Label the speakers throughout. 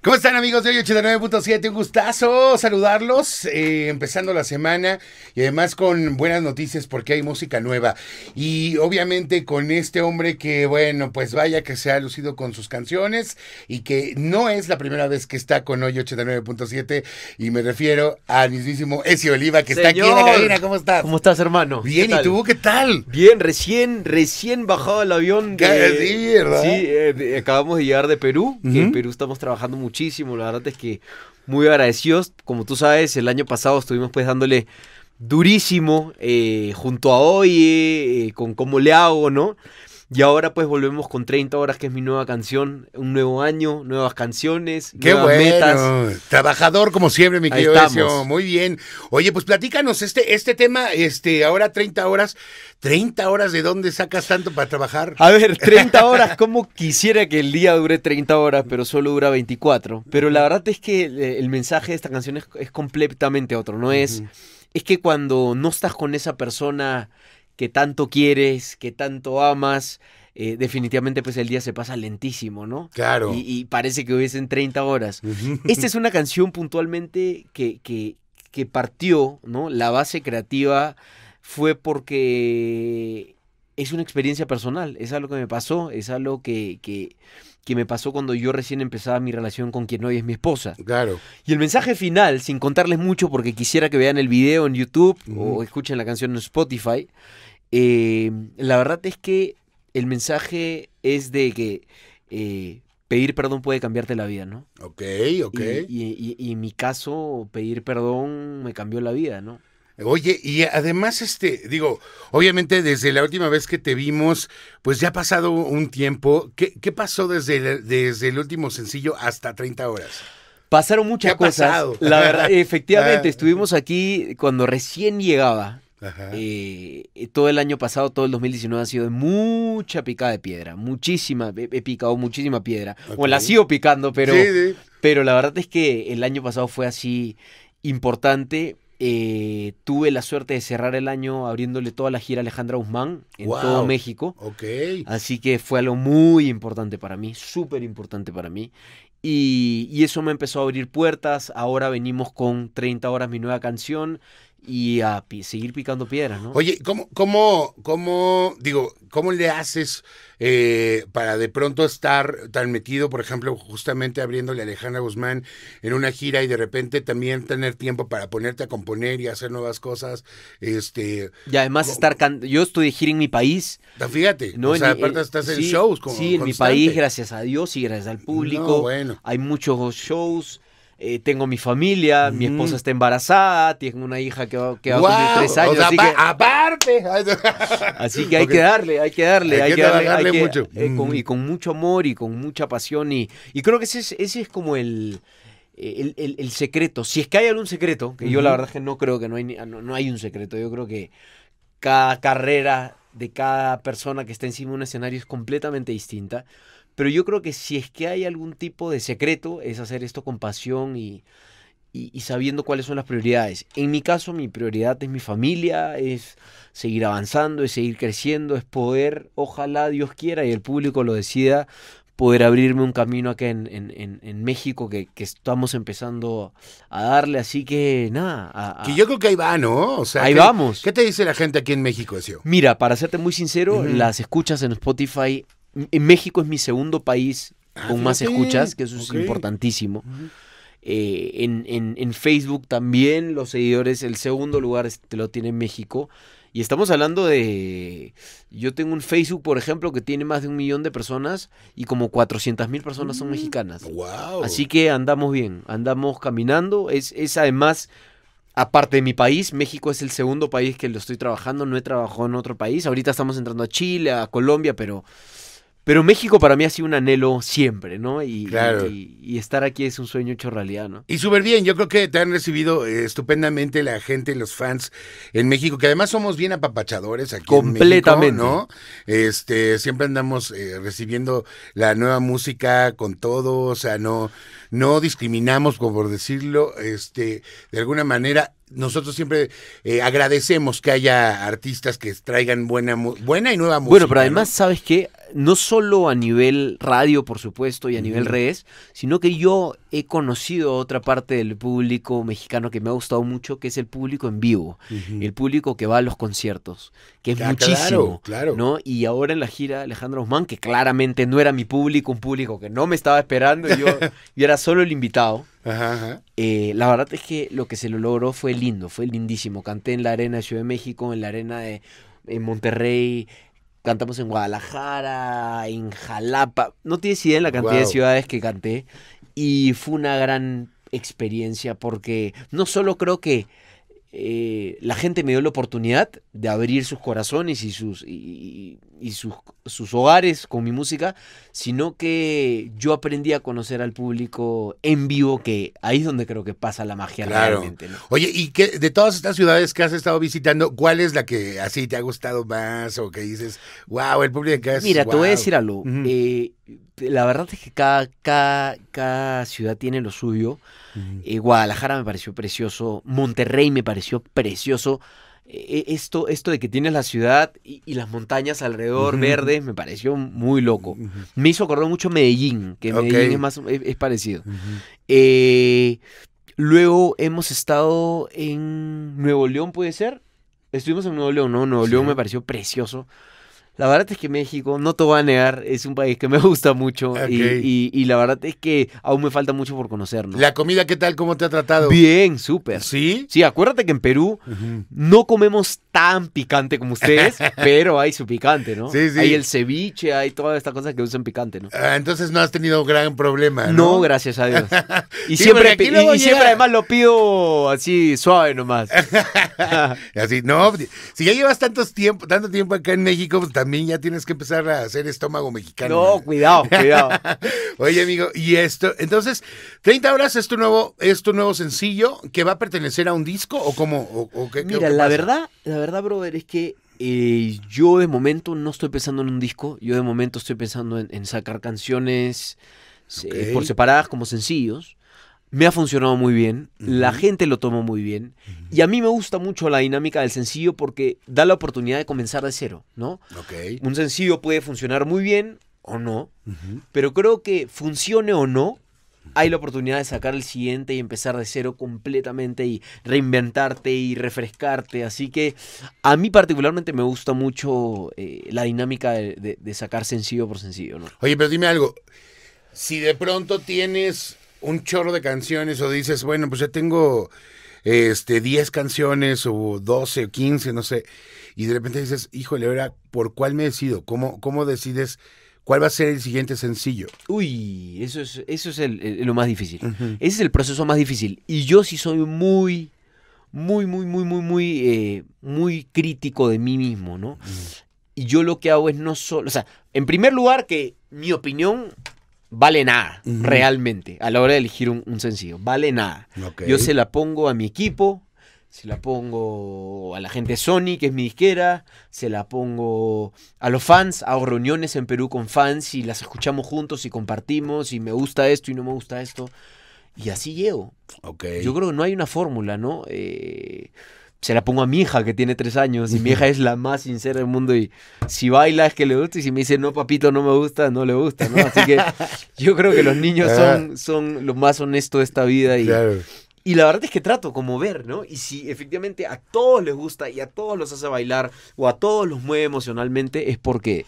Speaker 1: ¿Cómo están amigos de hoy 89.7? Un gustazo saludarlos, eh, empezando la semana y además con buenas noticias porque hay música nueva. Y obviamente con este hombre que, bueno, pues vaya que se ha lucido con sus canciones y que no es la primera vez que está con hoy 89.7 y me refiero al mismísimo Ezio Oliva que está aquí en la ¿Cómo
Speaker 2: estás? ¿Cómo estás hermano?
Speaker 1: Bien, ¿y tú qué tal?
Speaker 2: Bien, recién, recién bajado del avión Sí, Sí, eh, acabamos de llegar de Perú, en Perú estamos trabajando muy muchísimo, la verdad es que muy agradecidos. Como tú sabes, el año pasado estuvimos pues dándole durísimo eh, junto a hoy eh, con cómo le hago, ¿no? Y ahora pues volvemos con 30 horas, que es mi nueva canción, un nuevo año, nuevas canciones,
Speaker 1: Qué nuevas Trabajador como siempre, mi querido Muy bien. Oye, pues platícanos este, este tema, este, ahora 30 horas. 30 horas, ¿de dónde sacas tanto para trabajar? A
Speaker 2: ver, 30 horas, como quisiera que el día dure 30 horas, pero solo dura 24. Pero la verdad es que eh, el, mensaje de esta canción es, completamente otro, ¿no? Es, es que cuando no estás con esa persona que tanto quieres, que tanto amas, eh, definitivamente pues el día se pasa lentísimo, ¿no? Claro. Y, parece que hubiesen 30 horas. Esta es una canción puntualmente que, que, partió, ¿no? La base creativa fue porque es una experiencia personal, es algo que me pasó, es algo que, que, me pasó cuando yo recién empezaba mi relación con quien hoy es mi esposa. Claro. Y el mensaje final, sin contarles mucho porque quisiera que vean el video en YouTube o escuchen la canción en Spotify, Em, la verdad es que el mensaje es de que eh, pedir perdón puede cambiarte la vida, ¿no?
Speaker 1: Ok, ok. Y, en mi caso, pedir perdón me cambió la vida, ¿no? Oye, y además, este, digo, obviamente desde la última vez que te vimos, pues ya ha pasado un tiempo. ¿Qué, pasó desde el, desde el último sencillo hasta 30 horas?
Speaker 2: Pasaron muchas cosas. La verdad, efectivamente, ah. estuvimos aquí cuando recién llegaba. Eh, eh, todo el año pasado, todo el 2019 ha sido de mucha picada de piedra, muchísima, he, picado muchísima piedra, o la sigo picando, pero, pero la verdad es que el año pasado fue así importante. Eh, tuve la suerte de cerrar el año abriéndole toda la gira a Alejandra Guzmán en todo México. Así que fue algo muy importante para mí, súper importante para mí. Y, y, eso me empezó a abrir puertas. Ahora venimos con 30 horas mi nueva canción y a seguir picando piedra, ¿no? Oye,
Speaker 1: ¿cómo, cómo, cómo, digo, cómo le haces eh, para de pronto estar tan metido, por ejemplo, justamente abriéndole a Alejandra Guzmán en una gira y de repente también tener tiempo para ponerte a componer y hacer nuevas cosas? Este, y además estar, cantando. yo estoy de gira en mi país. Ah, fíjate, no, o sea, aparte estás en shows. Como, sí, en mi país, gracias
Speaker 2: a Dios y gracias al público. bueno. Hay muchos shows eh, tengo mi familia, mi mm. esposa está embarazada, tengo una hija que va, a cumplir tres años.
Speaker 1: aparte.
Speaker 2: así que hay que darle, hay que darle, hay, que, darle, mucho. Eh, y mm. con mucho amor y con mucha pasión. Y, creo que ese es, ese es como el, el, secreto. Si es que hay algún secreto, que yo la verdad es que no creo que no hay, no, no hay un secreto, yo creo que cada carrera de cada persona que está encima de un escenario es completamente distinta. Pero yo creo que si es que hay algún tipo de secreto, es hacer esto con pasión y, sabiendo cuáles son las prioridades. En mi caso, mi prioridad es mi familia, es seguir avanzando, es seguir creciendo, es poder, ojalá Dios quiera y el público lo decida, poder abrirme un camino acá en, México que, estamos empezando a darle. Así que nada. Que yo creo que ahí va, ¿no? ahí vamos.
Speaker 1: ¿Qué te dice la gente aquí en México,
Speaker 2: Mira, para serte muy sincero, las escuchas en Spotify México es mi segundo país ah, con más escuchas, que eso es importantísimo. Eh, en, Facebook también los seguidores, el segundo lugar te lo tiene México. Y estamos hablando de... Yo tengo un Facebook, por ejemplo, que tiene más de un millón de personas y como 400 mil personas son mm. mexicanas. Wow. Así que andamos bien, andamos caminando. es además, aparte de mi país, México es el segundo país que lo estoy trabajando. No he trabajado en otro país. Ahorita estamos entrando a Chile, a Colombia, pero pero México para mí ha sido un anhelo siempre, ¿no? Y, estar aquí es un sueño hecho realidad, ¿no?
Speaker 1: Y súper bien, yo creo que te han recibido eh, estupendamente la gente, los fans en México, que además somos bien apapachadores aquí. Completamente. En México, ¿no? Este, siempre andamos eh, recibiendo la nueva música con todo, o sea, no, no discriminamos, por decirlo, este, de alguna manera, nosotros siempre eh, agradecemos que haya artistas que traigan buena, buena y nueva música. Bueno, pero además,
Speaker 2: ¿sabes qué? No solo a nivel radio, por supuesto,
Speaker 1: y a nivel redes, sino que yo
Speaker 2: he conocido otra parte del público mexicano que me ha gustado mucho, que es el público en vivo, el público que va a los conciertos, que es ah, muchísimo. Claro, ¿no? Y ahora en la gira Alejandro Guzmán, que claramente no era mi público, un público que no me estaba esperando, y yo, yo era solo el invitado. Eh, la verdad es que lo que se lo logró fue lindo, fue lindísimo. Canté en la arena de Ciudad de México, en la arena de Monterrey, cantamos en Guadalajara, en Jalapa. No tienes idea de la cantidad de ciudades que canté. Y fue una gran experiencia porque no solo creo que eh, la gente me dio la oportunidad de abrir sus corazones y, sus, y, y sus, sus, hogares con mi música, sino que yo aprendí a conocer al público
Speaker 1: en vivo, que ahí es donde creo que pasa la magia realmente. Oye, ¿y que de todas estas ciudades que has estado visitando, cuál es la que así te ha gustado más o que dices, wow, el público que es... Mira, te voy a decir algo la verdad es que cada, ciudad
Speaker 2: tiene lo suyo. Eh, Guadalajara me pareció precioso, Monterrey me pareció precioso. Eh, eh, esto, esto de que tienes la ciudad y, las montañas alrededor verdes me pareció muy loco. Me hizo acordar mucho Medellín, que Medellín es, más, es, parecido. luego hemos estado en Nuevo León, ¿puede ser? Estuvimos en Nuevo León, ¿no? Nuevo León me pareció precioso. La verdad es que México, no te va a negar, es un país que me gusta mucho y, la verdad es que aún me falta mucho por ¿no? ¿La
Speaker 1: comida qué tal? ¿Cómo te ha tratado? Bien,
Speaker 2: súper. ¿Sí? Sí, acuérdate que en Perú no comemos tan picante como ustedes, pero hay su picante, ¿no? Sí, sí. Hay el
Speaker 1: ceviche, hay todas estas cosas que usan picante, ¿no? Ah, entonces no has tenido gran problema, ¿no? No, gracias a Dios. Y, siempre, y, siempre además lo pido así suave nomás. así, no, si ya llevas tantos tiempo, tanto tiempo acá en México, pues también también ya tienes que empezar a hacer estómago mexicano. No, ¿eh? cuidado, cuidado. Oye, amigo, y esto, entonces, 30 horas es tu nuevo, es nuevo sencillo que va a pertenecer a un disco o cómo, Mira, la verdad,
Speaker 2: la verdad, brother, es que eh, yo de momento no estoy pensando en un disco, yo de momento estoy pensando en, sacar canciones eh, por separadas como sencillos. Me ha funcionado muy bien, la gente lo tomó muy bien y a mí me gusta mucho la dinámica del sencillo porque da la oportunidad de comenzar de cero, ¿no? Ok. Un sencillo puede funcionar muy bien o no, pero creo que funcione o no, hay la oportunidad de sacar el siguiente y empezar de cero completamente y reinventarte y refrescarte. Así que a mí particularmente me gusta mucho eh, la dinámica de, sacar sencillo por sencillo, ¿no?
Speaker 1: Oye, pero dime algo, si de pronto tienes un chorro de canciones o dices, bueno, pues ya tengo este 10 canciones o 12 o 15, no sé, y de repente dices, híjole, ahora, ¿por cuál me decido? ¿Cómo, cómo decides? ¿Cuál va a ser el siguiente sencillo? Uy, eso es, eso es lo más difícil.
Speaker 2: Ese es el proceso más difícil. Y yo sí soy muy, muy, muy, muy, muy, muy, eh, muy crítico de mí mismo, ¿no? Y yo lo que hago es no solo, o sea, en primer lugar que mi opinión vale nada, realmente, a la hora de elegir un, sencillo. Vale nada. Yo se la pongo a mi equipo, se la pongo a la gente Sony, que es mi disquera, se la pongo a los fans, hago reuniones en Perú con fans y las escuchamos juntos y compartimos y me gusta esto y no me gusta esto. Y así llego. Yo creo que no hay una fórmula, ¿no? Eh, se la pongo a mi hija que tiene tres años y mi hija es la más sincera del mundo y si baila es que le gusta y si me dice no papito no me gusta, no le gusta, ¿no? Así que yo creo que los niños son, son los más honestos de esta vida y, y la verdad es que trato como ver, ¿no? Y si efectivamente a todos les gusta y a todos los hace bailar o a todos los mueve emocionalmente es porque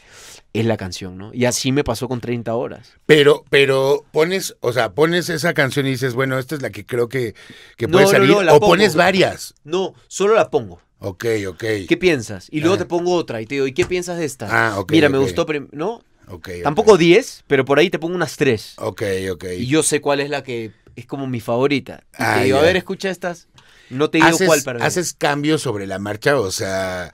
Speaker 2: es la canción, ¿no? Y así me pasó con 30 horas.
Speaker 1: Pero, pero pones, o sea, pones esa canción y dices, bueno, esta es la que creo que, que puede salir. o pones varias. No, solo la
Speaker 2: pongo. Ok, ok. ¿Qué piensas? Y luego te pongo otra y te digo, ¿y qué piensas de esta? Ah, ok. Mira, me gustó, ¿no? ok. Tampoco 10, pero por ahí te pongo unas 3. Ok, ok. Y yo sé cuál es la que
Speaker 1: es como mi favorita. Y ah, te digo, a ver, escucha estas.
Speaker 2: No te digo cuál para ¿Haces
Speaker 1: cambios sobre la marcha? O sea,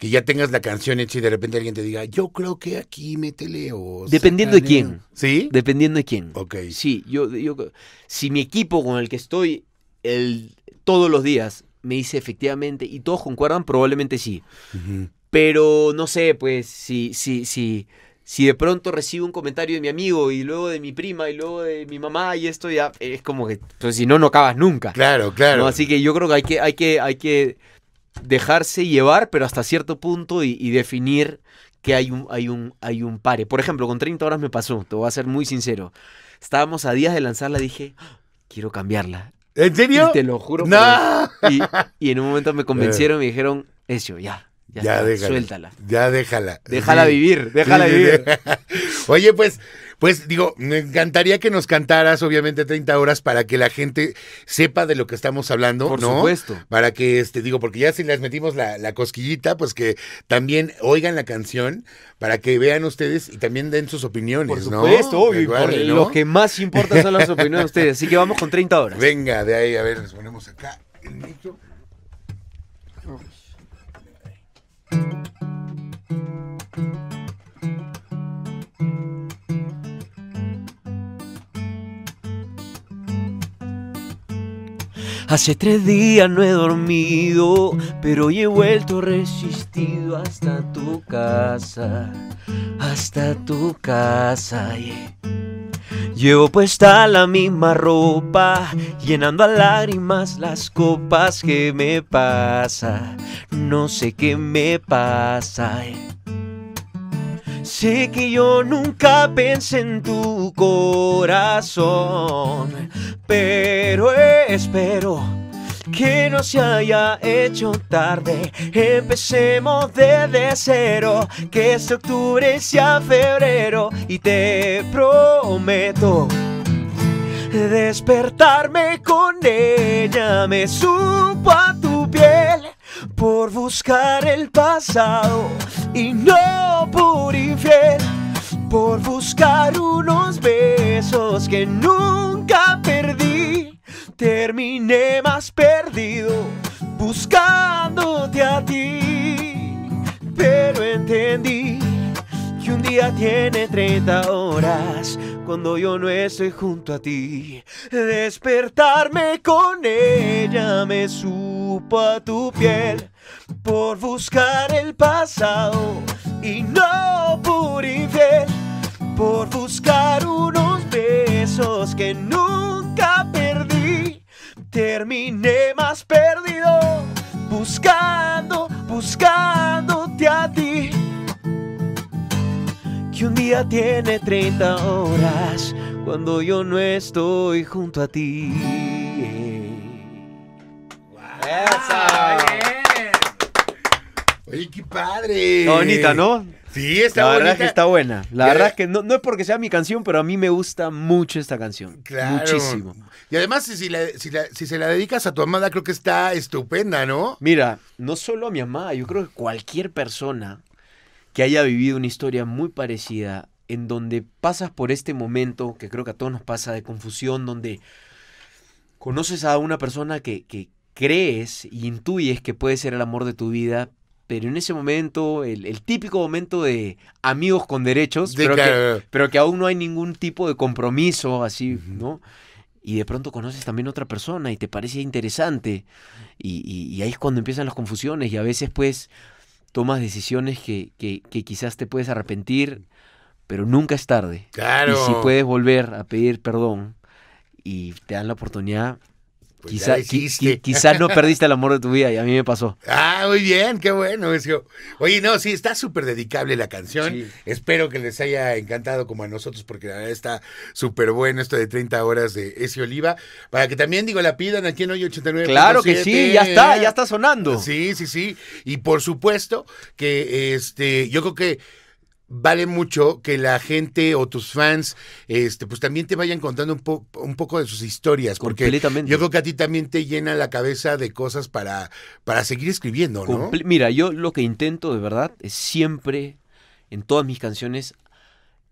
Speaker 1: que ya tengas la canción hecha y de repente alguien te diga, yo creo que
Speaker 2: aquí métele o... Dependiendo de quién. ¿Sí? Dependiendo de quién.
Speaker 1: Ok. Sí, yo, yo,
Speaker 2: si mi equipo con el que estoy el, todos los días me dice efectivamente y todos concuerdan, probablemente sí. Pero no sé, pues, si, si, si, si de pronto recibo un comentario de mi amigo y luego de mi prima y luego de mi mamá y esto ya es como que pues si no no acabas nunca. Claro, claro. Así que yo creo que hay que hay que hay que dejarse llevar, pero hasta cierto punto y, definir que hay un, hay, un, hay un pare. Por ejemplo, con 30 horas me pasó, te voy a ser muy sincero. Estábamos a días de lanzarla, dije, quiero cambiarla. ¿En serio? Y te lo juro. y, en un momento me convencieron
Speaker 1: eh. y me dijeron, eso, ya. Ya, déjala, suéltala. Ya déjala. Déjala vivir, déjala vivir. Oye, pues pues digo, me encantaría que nos cantaras, obviamente, 30 horas para que la gente sepa de lo que estamos hablando, Por supuesto. Para que, este, digo, porque ya si les metimos la, cosquillita, pues que también oigan la canción para que vean ustedes y también den sus opiniones, Por supuesto, obvio, Igual, por lo que más importa son las opiniones de ustedes. Así que vamos con 30 horas. Venga, de ahí, a ver, nos ponemos acá el micro.
Speaker 3: Hace tres días no he dormido, pero hoy he vuelto resistido hasta tu casa, hasta tu casa. Llevo puesta la misma ropa, llenando a lágrimas las copas que me pasa. No sé qué me pasa. Sé que yo nunca pensé en tu corazón, pero espero que no se haya hecho tarde. Empecemos desde cero, que este octubre sea febrero y te prometo despertarme con ella. Me supo a tu piel por buscar el pasado y no por por buscar unos besos que nunca perdí. Terminé más perdido buscándote a ti, pero entendí un día tiene 30 horas cuando yo no estoy junto a ti. Despertarme con ella me supo a tu piel por buscar el pasado y no por infiel, por buscar unos besos que nunca perdí. Terminé más perdido buscando, buscándote a ti un día tiene 30 horas cuando yo no estoy junto a ti. Wow.
Speaker 1: qué padre. bonita, ¿no? Sí, está La verdad es que está buena. La verdad es
Speaker 2: que no, es porque sea mi canción, pero a mí me gusta mucho esta canción. Claro. Muchísimo.
Speaker 1: Y además, si, si se la dedicas a tu amada, creo que está estupenda, ¿no?
Speaker 2: Mira, no solo a mi amada, yo creo que cualquier persona que haya vivido una historia muy parecida, en donde pasas por este momento, que creo que a todos nos pasa, de confusión, donde conoces a una persona que, crees y intuyes que puede ser el amor de tu vida, pero en ese momento, el, típico momento de amigos con derechos, pero, que, aún no hay ningún tipo de compromiso así, ¿no? Y de pronto conoces también otra persona y te parece interesante. y, ahí es cuando empiezan las confusiones y a veces pues tomas decisiones que, que, quizás te puedes arrepentir, pero nunca es tarde. Y si puedes volver a pedir perdón y te dan la oportunidad, pues Quizás quizá, no perdiste el amor de tu vida y a mí me pasó.
Speaker 1: Ah, muy bien, qué bueno. Oye, no, sí, está súper dedicable la canción. Espero que les haya encantado como a nosotros, porque la verdad está súper bueno esto de 30 horas de Ese Oliva. Para que también, digo, la pidan aquí en hoy 89. Claro que sí, ya está, ¿eh? ya está sonando. Sí, sí, sí. Y por supuesto que este, yo creo que vale mucho que la gente o tus fans este pues también te vayan contando un, poco de sus historias porque yo creo que a ti también te llena la cabeza de cosas para para seguir escribiendo ¿no?
Speaker 2: mira yo lo que intento de verdad es siempre en todas mis canciones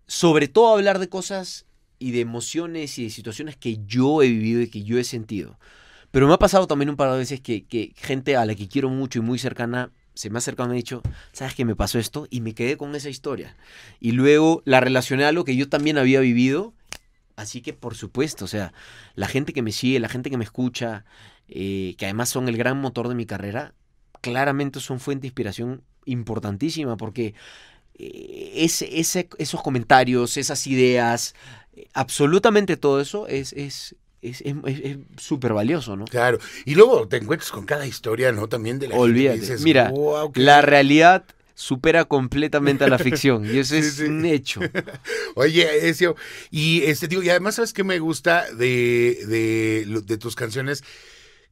Speaker 2: sobre todo hablar de cosas y de emociones y de situaciones que yo he vivido y que yo he sentido pero me ha pasado también un par de veces que gente a la que quiero mucho y muy cercana se me ha acercado y me ha dicho, ¿sabes qué me pasó esto? Y me quedé con esa historia. Y luego la relacioné a lo que yo también había vivido. Así que, por supuesto, o sea, la gente que me sigue, la gente que me escucha, eh, que además son el gran motor de mi carrera, claramente son fuente de inspiración importantísima porque eh, esos comentarios, esas ideas, eh, absolutamente todo eso es, es súper valioso, ¿no?
Speaker 1: Claro. Y luego te encuentras con cada historia, ¿no? También de la Olvídate. Mira, la realidad supera completamente a la ficción y eso es un hecho. Oye, y este digo, y además sabes qué me gusta de, de, de tus canciones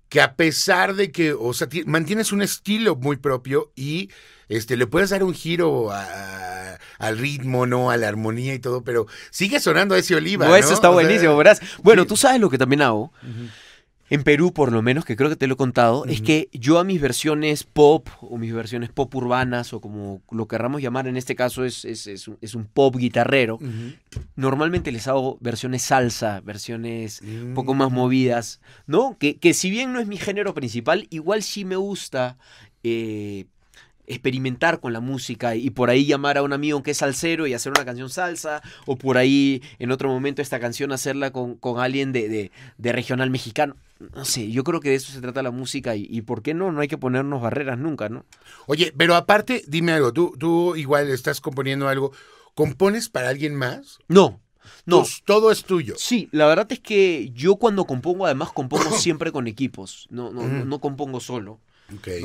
Speaker 1: que a pesar de que, o sea, mantienes un estilo muy propio y este, le puedes dar un giro al ritmo, ¿no? A la armonía y todo, pero sigue sonando ese oliva. No, eso está buenísimo,
Speaker 2: Bueno, tú sabes lo que también hago. En Perú, por lo menos, que creo que te lo he contado, es que yo a mis versiones pop o mis versiones pop urbanas o como lo querramos llamar en este caso es, es, un, pop guitarrero, normalmente les hago versiones salsa, versiones un poco más mm. movidas, ¿no? Que, que, si bien no es mi género principal, igual sí me gusta eh, experimentar con la música y por ahí llamar a un amigo que es salsero y hacer una canción salsa, o por ahí en otro momento esta canción hacerla con, alguien de,
Speaker 1: de, regional mexicano. No sé, yo creo que de eso se trata la música y, ¿por qué no? No hay que ponernos barreras nunca, ¿no? Oye, pero aparte, dime algo, tú, tú igual estás componiendo algo, ¿compones para alguien más? No, no. Pues, todo es tuyo. Sí, la verdad es que yo cuando
Speaker 2: compongo, además compongo siempre con equipos. No, no, no compongo solo.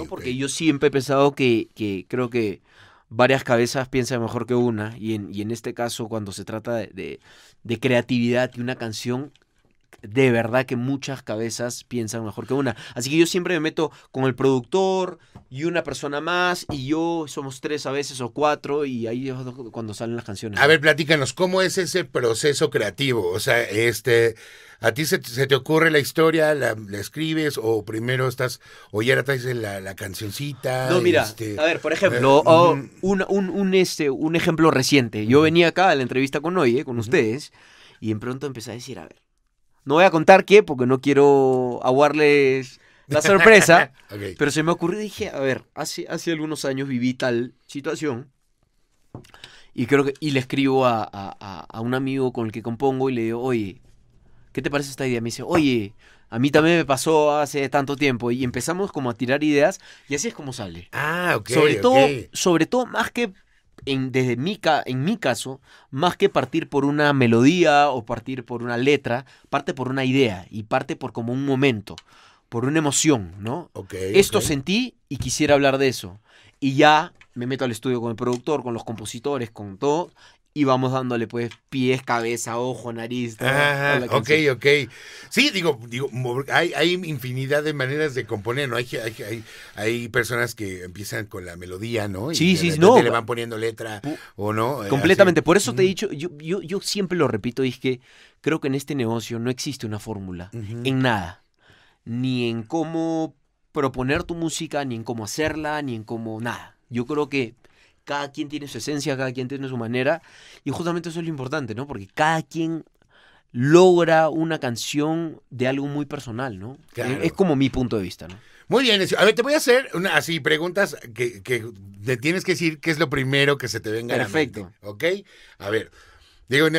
Speaker 2: Porque yo siempre he pensado que, que, creo que varias cabezas piensan mejor que una, y en, y en este caso cuando se trata de creatividad y una canción, de verdad que muchas cabezas piensan mejor que una. Así que yo siempre me meto con el productor y una persona más y yo somos tres a veces o cuatro y ahí es cuando salen las canciones.
Speaker 1: A ver, platícanos, ¿cómo es ese proceso creativo? O sea, este... ¿A ti se, te ocurre la historia, la, escribes o primero estás, o ya la traes la, cancioncita? No, mira, este, a ver, por ejemplo, eh, oh,
Speaker 2: un, este, un ejemplo reciente. Yo venía acá a la entrevista con Oye, con ustedes, y en pronto empecé a decir, a ver, no voy a contar qué, porque no quiero aguarles la sorpresa. Pero se me ocurrió, dije, a ver, hace, hace algunos años viví tal situación. Y creo que, y le escribo a, un amigo con el que compongo y le digo, oye, ¿qué te parece esta idea? Me dice, oye, a mí también me pasó hace tanto tiempo. Y empezamos como a tirar ideas y así es como sale. Ah, ok. Sobre todo, sobre todo, más que en, desde mi, en mi caso, más que partir por una melodía o partir por una letra, parte por una idea y parte por como un momento, por una emoción, ¿no? Esto sentí y quisiera hablar de eso. Y ya me meto al estudio con el productor, con los compositores, con todo,
Speaker 1: y vamos dándole pues pies, cabeza, ojo, nariz. ok, ok. Sí, digo, digo hay, infinidad de maneras de componer, ¿no? Hay, hay, hay personas que empiezan con la melodía, ¿no? Y sí, sí, no. le van poniendo letra o no. Eh, completamente.
Speaker 2: Por eso te he dicho, yo, siempre lo repito, es que creo que en este negocio no existe una fórmula, en nada. Ni en cómo proponer tu música, ni en cómo hacerla, ni en cómo nada. Yo creo que cada quien tiene su esencia, cada quien tiene su manera, y justamente eso es lo importante, ¿no? Porque cada quien logra una canción
Speaker 1: de algo muy personal, ¿no? Es,
Speaker 2: como mi punto de vista, ¿no?
Speaker 1: Muy bien, a ver, te voy a hacer una, así preguntas que, que tienes que decir qué es lo primero que se te venga a la mente, ¿ok? A ver,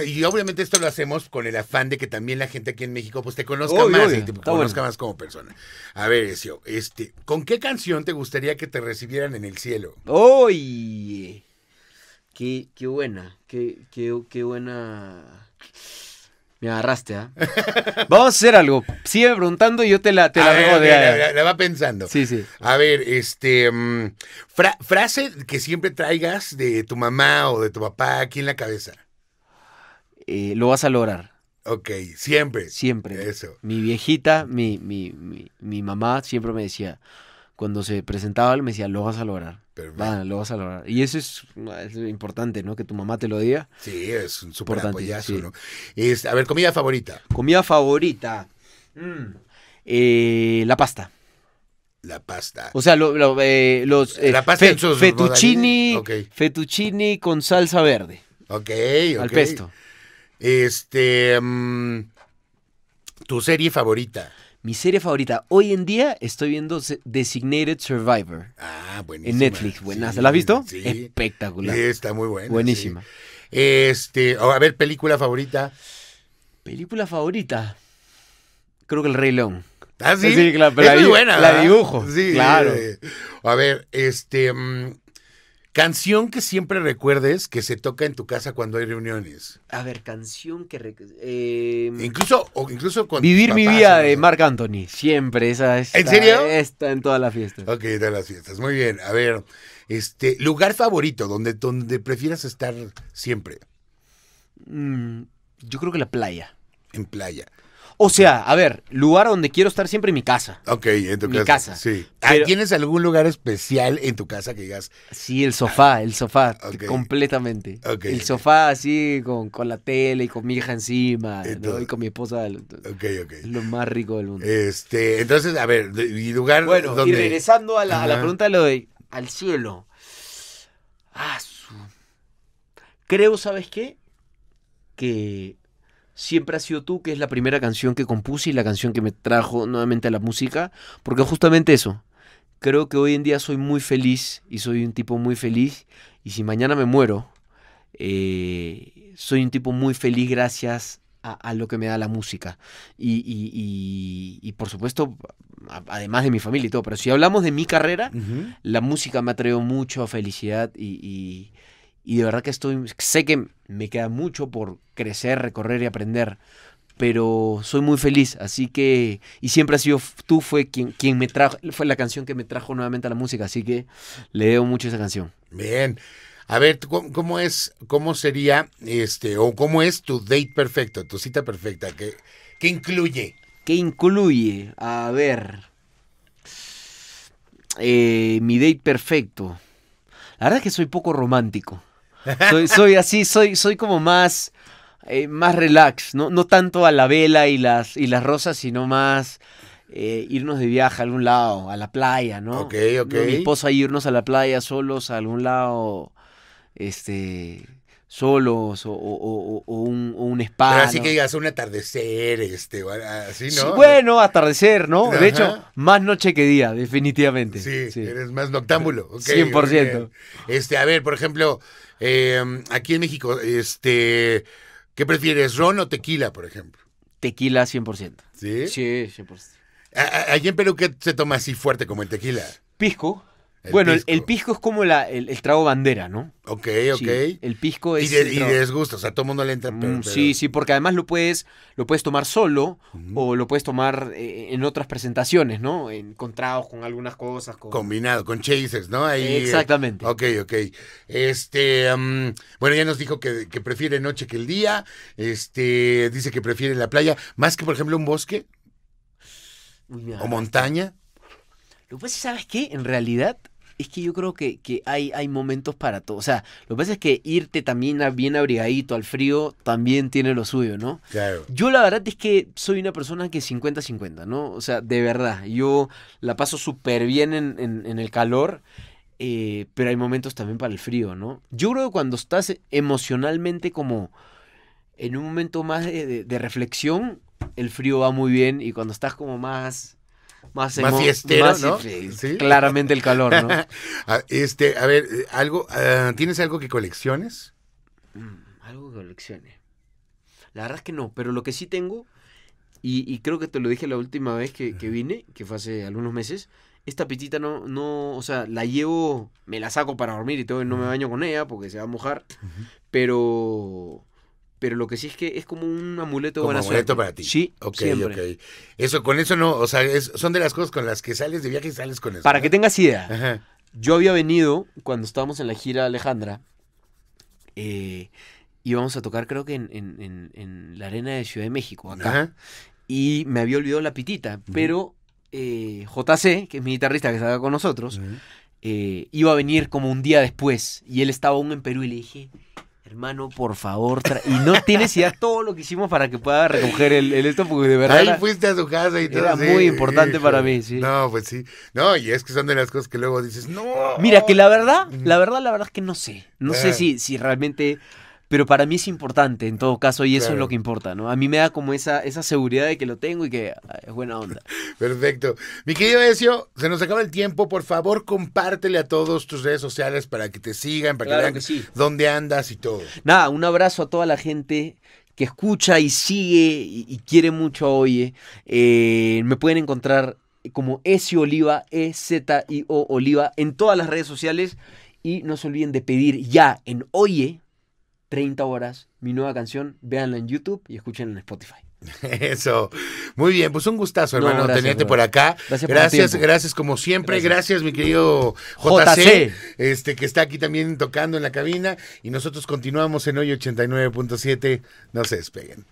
Speaker 1: y obviamente esto lo hacemos con el afán de que también la gente aquí en México pues te conozca más y te conozca más como persona. A ver, Ezio, este, ¿con qué canción te gustaría que te recibieran en el cielo?
Speaker 2: ¡Uy! Qué, qué buena, qué, qué, buena. Me agarraste, ¿ah? Vamos a hacer algo. Sigue preguntando y yo te la, te la va pensando. Sí, sí.
Speaker 1: A ver, este. Mm, frase que siempre traigas de tu mamá o de tu papá aquí en la cabeza. Eh, lo vas a lograr. Ok, siempre. Siempre. Eso.
Speaker 2: Mi viejita, mi, mi, mi, mamá siempre me decía, cuando se presentaba, me decía, lo vas a lograr. lo vas a lograr. Y eso es, importante, ¿no? Que tu mamá te lo diga. Sí, es un ¿no?
Speaker 1: a ver, comida favorita. Comida favorita. Mm,
Speaker 2: eh, la pasta.
Speaker 1: La pasta.
Speaker 2: O sea, eh, los eh, la pasta fettuccini, fettuccini con salsa verde. Ok, ok. Al pesto. Este. Mm, tu serie favorita. Mi serie favorita. Hoy en día estoy viendo Designated Survivor.
Speaker 1: Ah, buenísima. En Netflix. Buenas. ¿La has visto? Sí. Espectacular. Sí, está muy buena. Buenísima. Este, oh, a ver, película favorita. Película favorita. Creo que El Rey León. Ah, sí. la, La dibujo. Sí. Claro. a ver, este. Mm, Canción que siempre recuerdes que se toca en tu casa cuando hay reuniones.
Speaker 2: A ver, canción que em, incluso o incluso Vivir mi vida de Marc Anthony, siempre esa está, ¿En serio?
Speaker 1: Está en todas las fiestas. Ok, en todas las fiestas. Muy bien. A ver, este lugar favorito donde donde prefieras estar siempre. Mm, yo creo que la playa. En playa. O sea, a ver,
Speaker 2: lugar donde quiero estar siempre en mi casa. Ok, en tu mi casa. Sí.
Speaker 1: Ah, ¿Tienes algún lugar especial en tu casa que digas? Sí, el sofá, el sofá, completamente. el sofá
Speaker 2: así con, la tele y con mi hija encima y con mi esposa. ok. lo más
Speaker 1: rico del mundo. Este, entonces, a ver, y lugar Bueno, y regresando a la, pregunta de lo de
Speaker 2: al cielo. Ah,
Speaker 1: Creo, ¿sabes
Speaker 2: qué? Que Siempre ha sido tú, que es la primera canción que compuse y la canción que me trajo nuevamente a la música, porque justamente eso. Creo que hoy en día soy muy feliz y soy un tipo muy feliz y si mañana me muero, eh, soy un tipo muy feliz gracias a, lo que me da la música. Y, por supuesto, además de mi familia y todo, pero si hablamos de mi carrera, la música me ha mucho a felicidad y y de verdad que estoy, sé que me queda mucho por crecer, recorrer y aprender, pero soy muy feliz, así que, y siempre ha sido, tú fue quien, quien me trajo, fue la canción que me trajo nuevamente a la música, así que le debo mucho esa canción.
Speaker 1: Bien. A ver, ¿cómo, es, cómo sería, este, o cómo es tu date perfecto, tu cita perfecta? ¿Qué, qué incluye? ¿Qué incluye?
Speaker 2: A ver. Eh, mi date perfecto. La verdad que soy poco romántico. Soy, así, soy, soy como más, eh, más relax, ¿no? no tanto a la vela y las, y las rosas, sino más... Eh, irnos de viaje a algún lado, a la playa, ¿no? Ok, ok. Mi esposa irnos a la playa solos, a algún lado, este, solos o, o, un, un, spa. así que digas
Speaker 1: un atardecer, este, así, ¿no? Sí, bueno, atardecer, ¿no? De hecho,
Speaker 2: más noche que día, definitivamente.
Speaker 1: Sí, sí. eres más noctámbulo. Okay, 100%. Este, a ver, por ejemplo, Em, aquí en México, este, ¿qué prefieres, ron o tequila, por ejemplo? Tequila 100%. ¿Sí? Sí, 100%. ¿Allí en Perú qué se toma así fuerte como el tequila? Pisco bueno, El, pisco es como el, trago bandera, ¿no? Ok, ok. el pisco es. Y, de, y o
Speaker 2: sea, todo el mundo le entra. Mm, sí, sí, porque además lo puedes, lo puedes tomar solo o lo puedes
Speaker 1: tomar eh, en otras presentaciones, ¿no? En, con con algunas cosas. Combinado, con chasers, ¿no? Eh, Exactamente. ok, ok. Este, bueno, ya nos dijo que, prefiere noche que el día. Este, dice que prefiere la playa, más que, por ejemplo, un bosque. o montaña. Lo ¿sabes qué? En realidad,
Speaker 2: es que yo creo que, hay, hay momentos para todo. O sea, lo que pasa es que irte también bien abrigadito al frío también tiene lo suyo, ¿no? Claro. Yo la verdad es que soy una persona que 50-50, ¿no? O sea, de verdad, yo la paso súper bien en, el calor. Eh, pero hay momentos también para el frío, ¿no? Yo creo que cuando estás emocionalmente como en un momento más de, reflexión, el frío va muy bien y
Speaker 1: cuando estás como más más, más Claramente el calor, ¿no? Ah, este, a ver, eh, algo, ah, ¿tienes algo que colecciones? Mm,
Speaker 2: algo que colecciones? La verdad es que no, pero lo que sí tengo, y, creo que te lo dije la última vez que, vine, que fue hace algunos meses, esta pitita no, no, o sea, la llevo, me la saco para dormir y todo, no me baño con ella porque se va a mojar, pero
Speaker 1: pero lo que sí es que es como un amuleto como Un amuleto para ti. Sí, ok, ok. Eso, con eso no, o sea, son de las cosas con las que sales de viaje y sales con eso. Para que
Speaker 2: tengas idea,
Speaker 1: yo había venido cuando estábamos en la gira de Alejandra, eh,
Speaker 2: íbamos a tocar creo que en, la arena de Ciudad de México, acá, Ajá. y me había olvidado la pitita, pero eh, JC, que es mi guitarrista que estaba con nosotros, eh, iba a venir como un día después, y él estaba aún en Perú, y le dije Hermano, por favor, y no tienes idea todo lo que hicimos para que pueda recoger el, esto, porque de verdad. Ahí
Speaker 1: fuiste a su casa y todo. Era muy importante para mí, sí. No, pues sí. No, y es que son de las cosas que luego dices, no. Mira, que la verdad, la verdad, la verdad es que no sé. No sé ah. si, si realmente pero para mí
Speaker 2: es importante en todo caso y eso es lo que importa, ¿no? A mí me da como esa, esa seguridad de que lo tengo y que ah,
Speaker 1: es buena onda. Perfecto. Mi querido Ezio, se nos acaba el tiempo, por favor compártele a todos tus redes sociales para que te sigan, para que vean dónde andas y todo. Nada, un abrazo
Speaker 2: a toda la gente que escucha y sigue y, quiere mucho a Oye. Eh, me pueden encontrar como Ezio Oliva, E-Z-I-O Oliva, en todas las redes sociales. Y no se olviden de pedir ya en Oye 30 horas,
Speaker 1: mi nueva canción, véanla en YouTube y escuchen en Spotify. Eso. Muy bien, pues un gustazo, hermano, tenerte por acá. Gracias, gracias, gracias como siempre. Gracias. mi querido JC, este que está aquí también tocando en la cabina. Y nosotros continuamos en hoy 89.7. No se despeguen.